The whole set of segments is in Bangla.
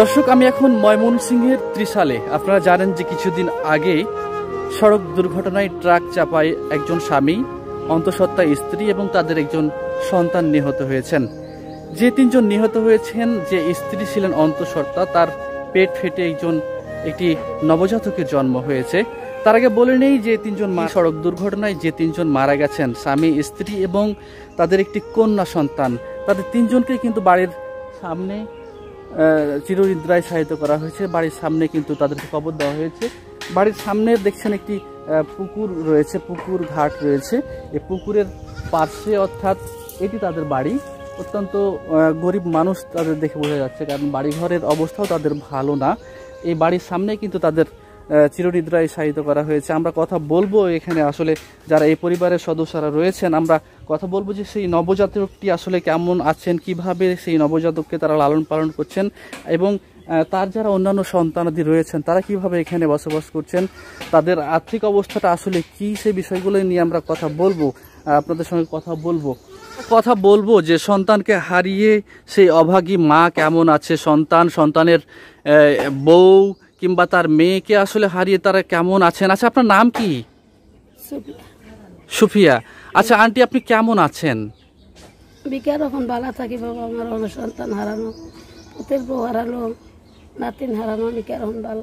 দর্শক আমি এখন সিংহের ত্রিশালে আপনারা জানেন যে কিছুদিন আগে সড়ক দুর্ঘটনায় ট্রাক চাপায় একজন স্বামী অন্তঃসত্ত্বা স্ত্রী এবং তাদের একজন সন্তান নিহত হয়েছেন যে তিনজন নিহত হয়েছেন যে স্ত্রী ছিলেন অন্তঃসত্ত্বা তার পেট ফেটে একজন একটি নবজাতকের জন্ম হয়েছে তার আগে বলে নেই যে তিনজন মা সড়ক দুর্ঘটনায় যে তিনজন মারা গেছেন স্বামী স্ত্রী এবং তাদের একটি কন্যা সন্তান তাদের তিনজনকে কিন্তু বাড়ির সামনে চিরনিদ্রায় সাহিত্য করা হয়েছে বাড়ির সামনে কিন্তু তাদেরকে কবর দেওয়া হয়েছে বাড়ির সামনে দেখছেন একটি পুকুর রয়েছে পুকুর ঘাট রয়েছে এই পুকুরের পার্শ্বে অর্থাৎ এটি তাদের বাড়ি অত্যন্ত গরিব মানুষ তাদের দেখে বোঝা যাচ্ছে কারণ বাড়িঘরের অবস্থাও তাদের ভালো না এই বাড়ির সামনে কিন্তু তাদের চিরনিদ্রায় সাহিত্য করা হয়েছে আমরা কথা বলবো এখানে আসলে যারা এই পরিবারের সদস্যরা রয়েছেন আমরা কথা বলবো যে সেই নবজাতকটি আসলে কেমন আছেন কিভাবে সেই নবজাতককে তারা লালন পালন করছেন এবং তার যারা অন্যান্য সন্তানাদি রয়েছেন তারা কিভাবে এখানে বসবাস করছেন তাদের আর্থিক অবস্থাটা আসলে কি সেই বিষয়গুলো নিয়ে আমরা কথা বলবো আপনাদের সঙ্গে কথা বলবো কথা বলবো যে সন্তানকে হারিয়ে সেই অভাগী মা কেমন আছে সন্তান সন্তানের বউ কিংবা তার মেয়েকে আসলে হারিয়ে তারা কেমন আছেন আচ্ছা আপনার নাম কি সুফিয়া আচ্ছা আন্টি আপনি কেমন আছেন বিকার এখন ভালো থাকি বাবা আমার সন্তান হারানো পুতের বউ হারালো নাতিন হারানো বিকার এখন ভালো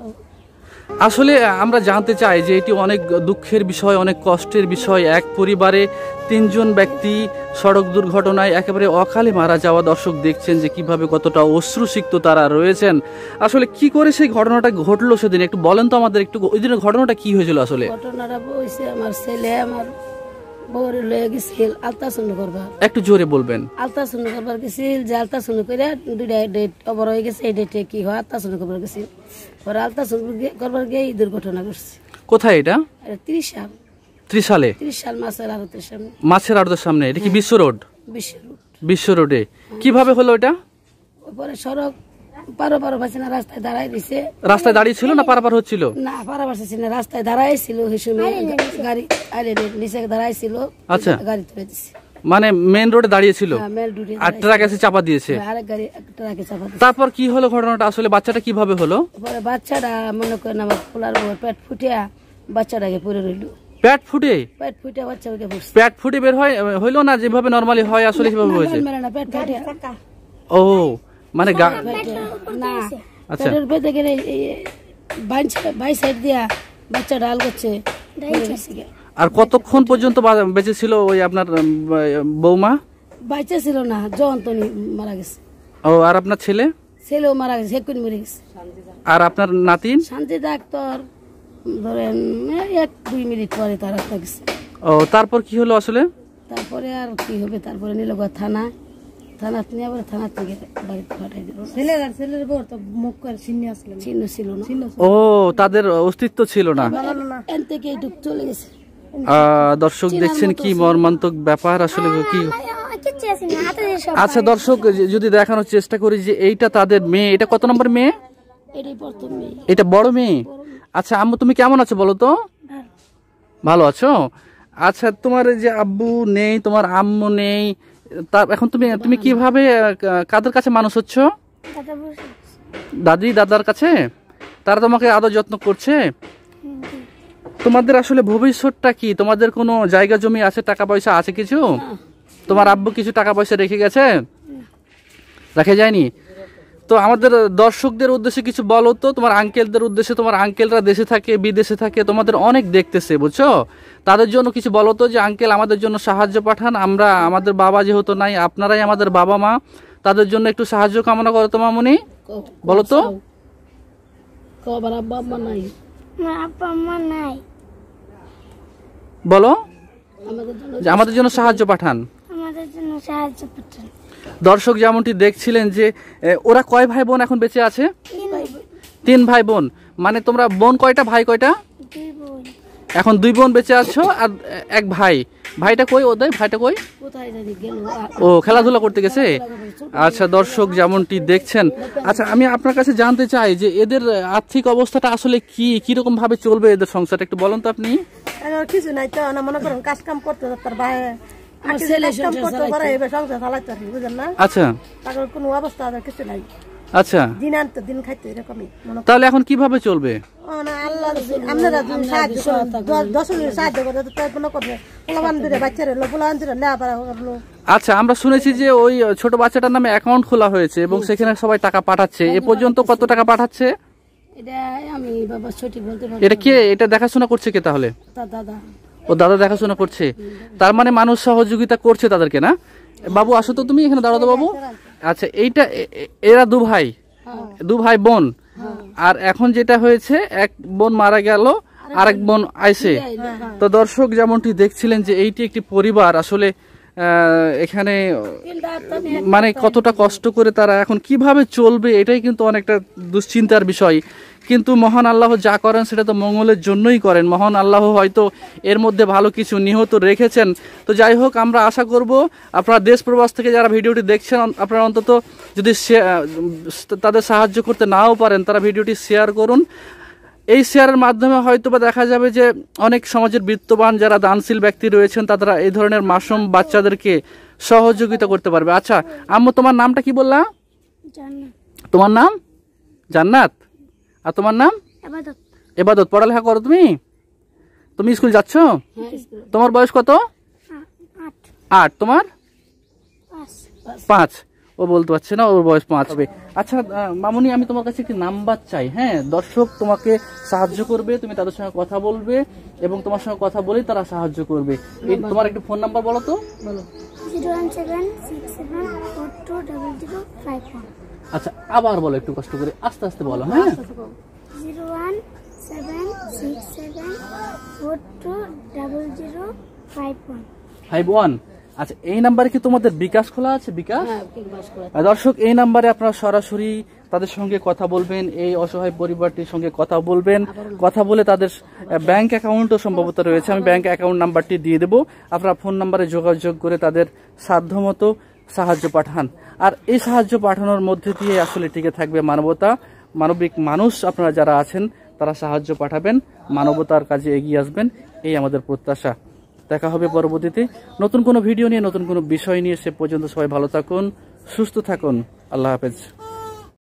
আসলে আমরা জানতে চাই যে এটি অনেক দুঃখের বিষয় অনেক কষ্টের বিষয় এক পরিবারে তিনজন ব্যক্তি সড়ক দুর্ঘটনায় একেবারে অকালে মারা যাওয়া দর্শক দেখছেন যে কিভাবে কতটা অশ্রুসিক্ত তারা রয়েছেন আসলে কি করে সেই ঘটনাটা ঘটলো সেদিন একটু বলেন তো আমাদের একটু ওই দিনের ঘটনাটা কি হয়েছিল আসলে ঘটনাটা আমার ছেলে আমার বউরে লয়ে গেছিল আলতাশূন্য করবা একটু জোরে বলবেন আলতাশূন্য করবার গেছিল যে আলতাশূন্য করে দুইটা ডেট ওভার হয়ে গেছে এই ডেটে কি হয় আলতাশূন্য করবার গেছিল পরে আলতাশূন্য করবার গিয়ে এই দুর্ঘটনা ঘটছে কোথায় এটা এটা তিরিশ সাল ত্রিশ সালে ত্রিশ সাল মাছের আড়তের সামনে মাছের আড়তের সামনে এটা কি হ্যাঁ। বিশ্ব রোড বিশ্ব রোড বিশ্ব রোডে কিভাবে হলো এটা পরে সড়ক না রাস্তায় দাঁড়ায় রাস্তায় না পারাপার না রাস্তায় দাঁড়ায় গাড়ি নিচে আচ্ছা গাড়ি মানে মেন রোডে দাঁড়িয়ে হ্যাঁ, আর ট্রাক এসে হ্যাঁ, চাপা দিয়েছে তারপর কি হলো ঘটনাটা আসলে বাচ্চাটা কিভাবে হলো বাচ্চাটা মনে করেন আমার পোলার পেট ফুটিয়া বাচ্চাটাকে পরে রইল পেট ফুটে পেট ফুটে বাচ্চা পেট ফুটে বের হয় হইলো না যেভাবে নরমালি হয় আসলে ও মানে আচ্ছা পেটে গেলে বাই সাইড দিয়া বাচ্চা ডাল করছে আর কতক্ষণ পর্যন্ত বেঁচে ছিল ওই আপনার বৌমা বাইচা ছিল না জন্তনি মারা গেছে ও আর আপনার ছেলে ছেলেও মারা গেছে এক্ষুনি মরে গেছে আর আপনার নাতিন শান্তি ডাক্তার ধরেন এক দুই মিনিট পরে তার গেছে ও তারপর কি হলো আসলে তারপরে আর কি হবে তারপরে নিল থানায় ও তাদের অস্তিত্ব ছিল না দর্শক দেখছেন কি মর্মান্তক ব্যাপার আসলে কি মানে, আচ্ছা দর্শক যদি দেখানোর চেষ্টা করি যে এইটা তাদের মেয়ে এটা কত নম্বর মেয়ে এটা বড় মেয়ে আচ্ছা আম্মু তুমি কেমন আছো বলো তো ভালো আছো আচ্ছা তোমার যে আব্বু নেই তোমার আম্মু নেই তা এখন তুমি তুমি কিভাবে কাদের কাছে মানুষ হচ্ছ দাদি দাদার কাছে তারা তোমাকে আদর যত্ন করছে তোমাদের আসলে ভবিষ্যৎটা কি তোমাদের কোনো জায়গা জমি আছে টাকা পয়সা আছে কিছু তোমার আব্বু কিছু টাকা পয়সা রেখে গেছে রাখে যায়নি তো আমাদের দর্শকদের উদ্দেশ্যে কিছু বলো তো তোমার আঙ্কেলদের উদ্দেশ্যে তোমার আঙ্কেলরা দেশে থাকে বিদেশে থাকে তোমাদের অনেক দেখতেছে বুঝছো তাদের জন্য কিছু বলো তো যে আঙ্কেল আমাদের জন্য সাহায্য পাঠান আমরা আমাদের বাবা যেহেতু নাই আপনারাই আমাদের বাবা মা তাদের জন্য একটু সাহায্য কামনা করো তোমার মামুনি বলো তো বলো আমাদের জন্য সাহায্য পাঠান আমাদের জন্য সাহায্য পাঠান দর্শক যেমনটি দেখছিলেন যে ওরা কয় ভাই বোন এখন বেঁচে আছে তিন ভাই বোন মানে তোমরা বোন কয়টা ভাই কয়টা এখন দুই বোন বেঁচে আছো আর এক ভাই ভাইটা কই ওদের ভাইটা কই ও খেলাধুলা করতে গেছে আচ্ছা দর্শক যেমনটি দেখছেন আচ্ছা আমি আপনার কাছে জানতে চাই যে এদের আর্থিক অবস্থাটা আসলে কি কিরকম ভাবে চলবে এদের সংসারটা একটু বলুন তো আপনি কিছু নাই তো মনে করেন কাজ কাম করতে তার ভাই আচ্ছা, আচ্ছা। কোনো অবস্থা নাই আচ্ছা দিন আনতে তাহলে এখন কিভাবে চলবে সাহায্য করে আচ্ছা আমরা শুনেছি যে ওই ছোট বাচ্চাটার নামে অ্যাকাউন্ট খোলা হয়েছে এবং সেখানে সবাই টাকা পাঠাচ্ছে এ পর্যন্ত কত টাকা পাঠাচ্ছে এটা এটা কে এটা দেখাশোনা করছে কে তাহলে দাদা ও দাদা দেখাশোনা করছে তার মানে মানুষ সহযোগিতা করছে তাদেরকে না বাবু আসো তো তুমি এখানে দাঁড়াতো বাবু আচ্ছা এইটা এরা দু ভাই দু ভাই বোন আর এখন যেটা হয়েছে এক বোন মারা গেল আরেক বোন আইসে তো দর্শক যেমনটি দেখছিলেন যে এইটি একটি পরিবার আসলে এখানে মানে কতটা কষ্ট করে তারা এখন কিভাবে চলবে এটাই কিন্তু অনেকটা দুশ্চিন্তার বিষয় কিন্তু মহান আল্লাহ যা করেন সেটা তো মঙ্গলের জন্যই করেন মহান আল্লাহ হয়তো এর মধ্যে ভালো কিছু নিহত রেখেছেন তো যাই হোক আমরা আশা করব আপনারা দেশ প্রবাস থেকে যারা ভিডিওটি দেখছেন আপনারা অন্তত যদি তাদের সাহায্য করতে নাও পারেন তারা ভিডিওটি শেয়ার করুন এই শেয়ারের মাধ্যমে হয়তো বা দেখা যাবে যে অনেক সমাজের বৃত্তবান যারা দানশীল ব্যক্তি রয়েছেন তারা এই ধরনের মাসুম বাচ্চাদেরকে সহযোগিতা করতে পারবে আচ্ছা আম্মু তোমার নামটা কি বললাম তোমার নাম জান্নাত আর তোমার নাম এবাদত পড়ালেখা করো তুমি তুমি স্কুল যাচ্ছ হ্যাঁ, তোমার বয়স কত আট তোমার পাঁচ ও বলতে পারছে না ওর বয়স পাঁচ হবে আচ্ছা মামুনি আমি তোমার কাছে একটি নাম্বার চাই হ্যাঁ দর্শক তোমাকে সাহায্য করবে তুমি তাদের সঙ্গে কথা বলবে এবং তোমার সঙ্গে কথা বলেই তারা সাহায্য করবে তোমার একটি ফোন নাম্বার বলো তো বলো আচ্ছা আবার বলো একটু কষ্ট করে আস্তে আস্তে বলো হ্যাঁ জিরো ওয়ান আচ্ছা এই নাম্বারে কি তোমাদের বিকাশ খোলা আছে বিকাশ হ্যাঁ, দর্শক এই নাম্বারে আপনারা সরাসরি তাদের সঙ্গে কথা বলবেন এই অসহায় পরিবারটির সঙ্গে কথা বলবেন কথা বলে তাদের ব্যাংক অ্যাকাউন্টও সম্ভবত রয়েছে আমি ব্যাংক অ্যাকাউন্ট নাম্বারটি দিয়ে দেবো আপনারা ফোন নাম্বারে যোগাযোগ করে তাদের সাধ্যমতো সাহায্য পাঠান আর এই সাহায্য পাঠানোর মধ্যে দিয়ে আসলে টিকে থাকবে মানবতা মানবিক মানুষ আপনারা যারা আছেন তারা সাহায্য পাঠাবেন মানবতার কাজে এগিয়ে আসবেন এই আমাদের প্রত্যাশা দেখা হবে পরবর্তীতে নতুন কোনো ভিডিও নিয়ে নতুন কোনো বিষয় নিয়ে সে পর্যন্ত সবাই ভালো থাকুন সুস্থ থাকুন আল্লাহ হাফেজ